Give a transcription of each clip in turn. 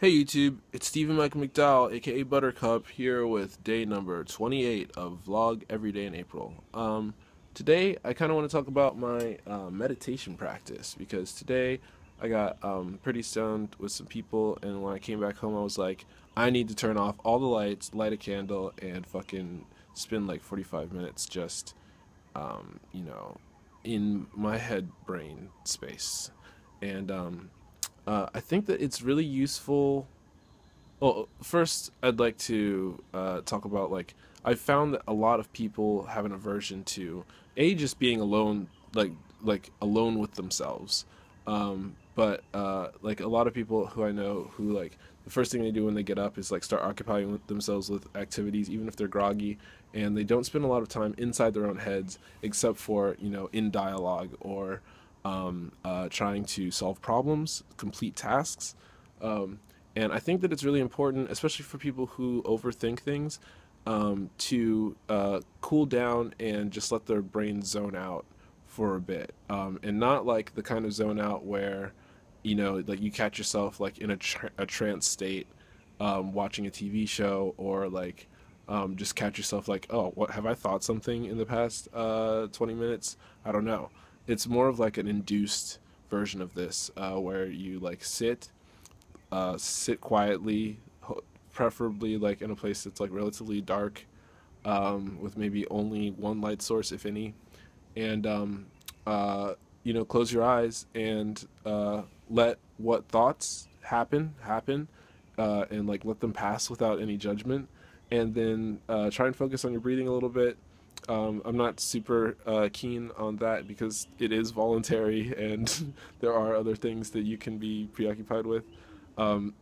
Hey YouTube, it's Stephen Michael McDowell, aka Buttercup, here with day number 28 of Vlog Every Day in April. Um, today, I kind of want to talk about my uh, meditation practice because today I got um, pretty stoned with some people, and when I came back home, I was like, I need to turn off all the lights, light a candle, and fucking spend like 45 minutes just, um, you know, in my head brain space. And, um, uh, I think that it's really useful. Well, first, I'd like to uh, talk about like I found that a lot of people have an aversion to a just being alone, like like alone with themselves. Um, but uh, like a lot of people who I know who like the first thing they do when they get up is like start occupying themselves with activities, even if they're groggy, and they don't spend a lot of time inside their own heads, except for you know in dialogue or um, uh, trying to solve problems, complete tasks. Um, and I think that it's really important, especially for people who overthink things, um, to uh, cool down and just let their brain zone out for a bit. Um, and not like the kind of zone out where, you know, like you catch yourself like in a, tra- a trance state um, watching a TV show or like. Um, just catch yourself like, oh, what have I thought something in the past uh, 20 minutes? I don't know it's more of like an induced version of this uh, where you like sit uh, sit quietly preferably like in a place that's like relatively dark um, with maybe only one light source if any and um, uh, you know close your eyes and uh, let what thoughts happen happen uh, and like let them pass without any judgment and then uh, try and focus on your breathing a little bit um, I'm not super uh, keen on that because it is voluntary and there are other things that you can be preoccupied with, um,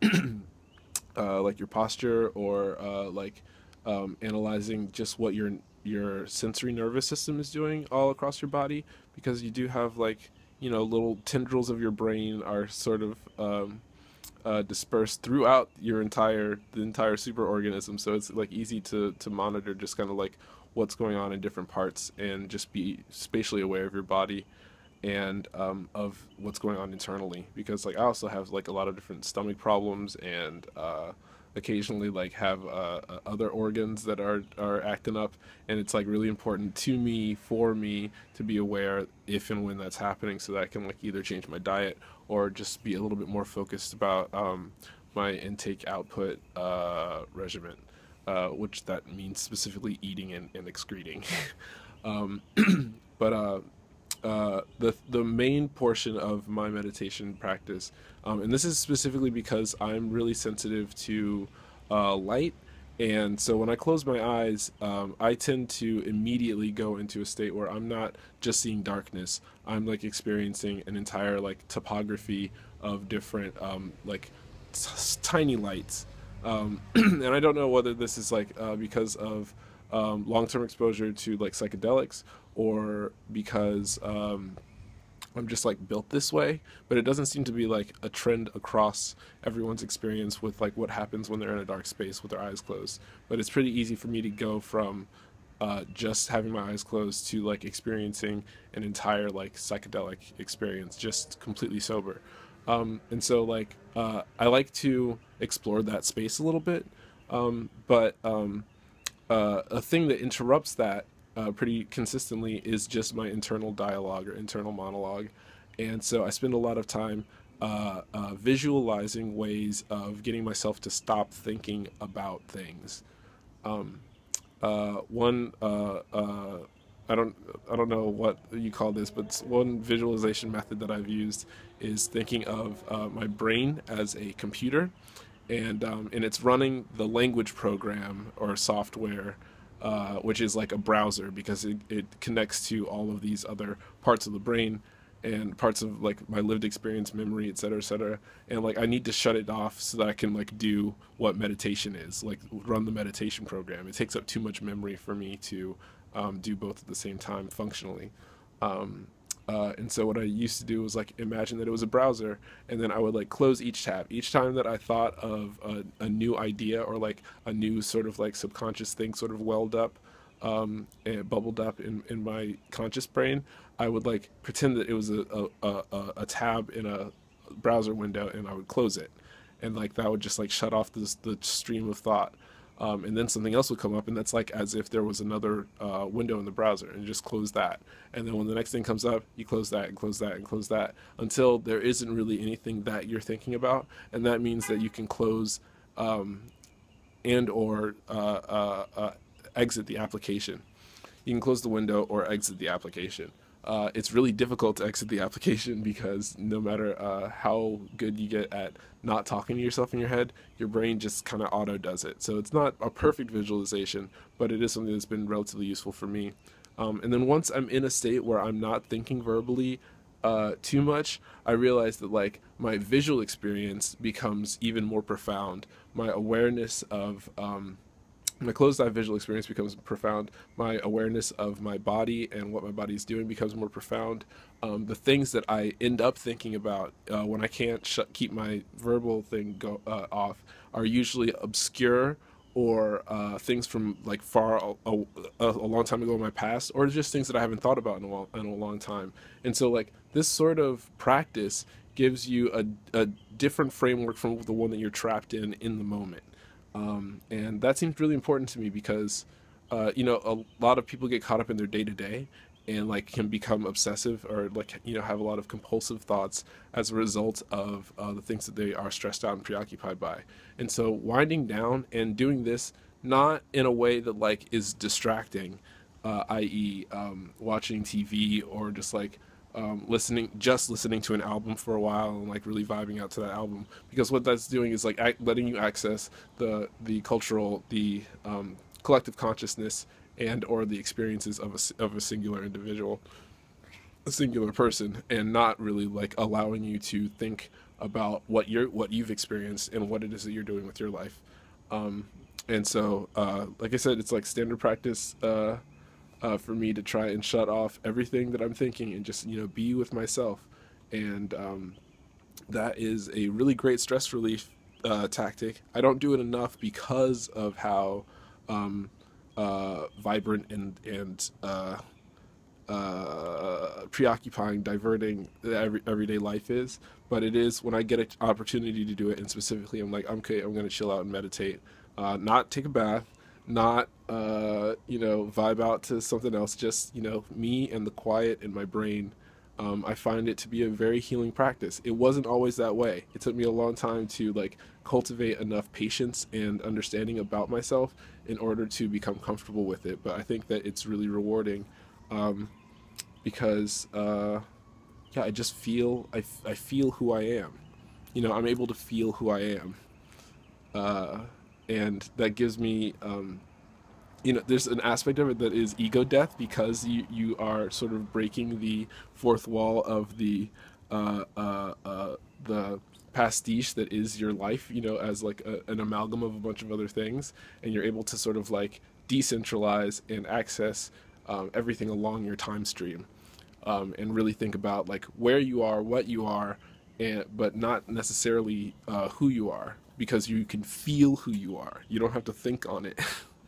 uh, like your posture or uh, like um, analyzing just what your your sensory nervous system is doing all across your body because you do have like you know little tendrils of your brain are sort of um, uh, dispersed throughout your entire the entire super organism, So it's like easy to to monitor just kind of like what's going on in different parts and just be spatially aware of your body and um, of what's going on internally because like i also have like a lot of different stomach problems and uh, occasionally like have uh, uh, other organs that are are acting up and it's like really important to me for me to be aware if and when that's happening so that i can like either change my diet or just be a little bit more focused about um, my intake output uh, regimen uh, which that means specifically eating and, and excreting. um, but uh, uh, the the main portion of my meditation practice, um, and this is specifically because I'm really sensitive to uh, light, and so when I close my eyes, um, I tend to immediately go into a state where I'm not just seeing darkness. I'm like experiencing an entire like topography of different um, like tiny lights um, and I don't know whether this is like uh, because of um, long-term exposure to like psychedelics or because um, I'm just like built this way, but it doesn't seem to be like a trend across everyone's experience with like what happens when they're in a dark space with their eyes closed. But it's pretty easy for me to go from uh, just having my eyes closed to like experiencing an entire like psychedelic experience just completely sober. Um, and so like uh, I like to explore that space a little bit. Um, but um, uh, a thing that interrupts that uh, pretty consistently is just my internal dialogue or internal monologue. And so I spend a lot of time uh, uh, visualizing ways of getting myself to stop thinking about things. Um, uh, one, uh, uh, I don't I don't know what you call this, but one visualization method that I've used is thinking of uh, my brain as a computer, and um, and it's running the language program or software, uh, which is like a browser because it, it connects to all of these other parts of the brain and parts of like my lived experience memory et cetera et cetera and like i need to shut it off so that i can like do what meditation is like run the meditation program it takes up too much memory for me to um, do both at the same time functionally. Um, uh, and so what I used to do was like imagine that it was a browser, and then I would like close each tab each time that I thought of a, a new idea or like a new sort of like subconscious thing sort of welled up, um, and bubbled up in, in my conscious brain. I would like pretend that it was a, a, a, a tab in a browser window, and I would close it, and like that would just like shut off this, the stream of thought um, and then something else would come up, and that's like as if there was another uh, window in the browser, and you just close that. And then when the next thing comes up, you close that and close that and close that until there isn't really anything that you're thinking about, and that means that you can close um, and or uh, uh, uh exit the application. You can close the window or exit the application uh, it's really difficult to exit the application because no matter uh, how good you get at not talking to yourself in your head, your brain just kind of auto does it. So it's not a perfect visualization, but it is something that's been relatively useful for me. Um, and then once I'm in a state where I'm not thinking verbally uh, too much, I realize that like my visual experience becomes even more profound. My awareness of um, my closed eye visual experience becomes profound. My awareness of my body and what my body is doing becomes more profound. Um, the things that I end up thinking about uh, when I can't sh- keep my verbal thing go uh, off are usually obscure or uh, things from like far a, a, a, long time ago in my past, or just things that I haven't thought about in a, while, in a long time. And so, like this sort of practice gives you a, a different framework from the one that you're trapped in in the moment. Um, and that seems really important to me because, uh, you know, a lot of people get caught up in their day to day and like can become obsessive or like you know have a lot of compulsive thoughts as a result of uh, the things that they are stressed out and preoccupied by and so winding down and doing this not in a way that like is distracting uh, i.e um, watching tv or just like um, listening just listening to an album for a while and like really vibing out to that album because what that's doing is like letting you access the the cultural the um, collective consciousness and or the experiences of a, of a singular individual a singular person and not really like allowing you to think about what you're what you've experienced and what it is that you're doing with your life um, and so uh, like i said it's like standard practice uh, uh, for me to try and shut off everything that I'm thinking and just you know be with myself, and um, that is a really great stress relief uh, tactic. I don't do it enough because of how um, uh, vibrant and and uh, uh preoccupying, diverting every, everyday life is. But it is when I get an opportunity to do it, and specifically, I'm like, okay, I'm going to chill out and meditate, uh, not take a bath, not uh, you know vibe out to something else just you know me and the quiet in my brain um, i find it to be a very healing practice it wasn't always that way it took me a long time to like cultivate enough patience and understanding about myself in order to become comfortable with it but i think that it's really rewarding um, because uh, yeah i just feel I, I feel who i am you know i'm able to feel who i am uh, and that gives me um, you know there's an aspect of it that is ego death because you you are sort of breaking the fourth wall of the uh, uh, uh, the pastiche that is your life you know as like a, an amalgam of a bunch of other things and you're able to sort of like decentralize and access um, everything along your time stream um, and really think about like where you are what you are and but not necessarily uh, who you are because you can feel who you are. You don't have to think on it.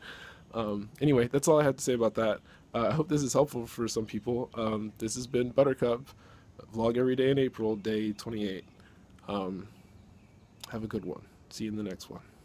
um, anyway, that's all I have to say about that. Uh, I hope this is helpful for some people. Um, this has been Buttercup vlog every day in April, day 28. Um, have a good one. See you in the next one.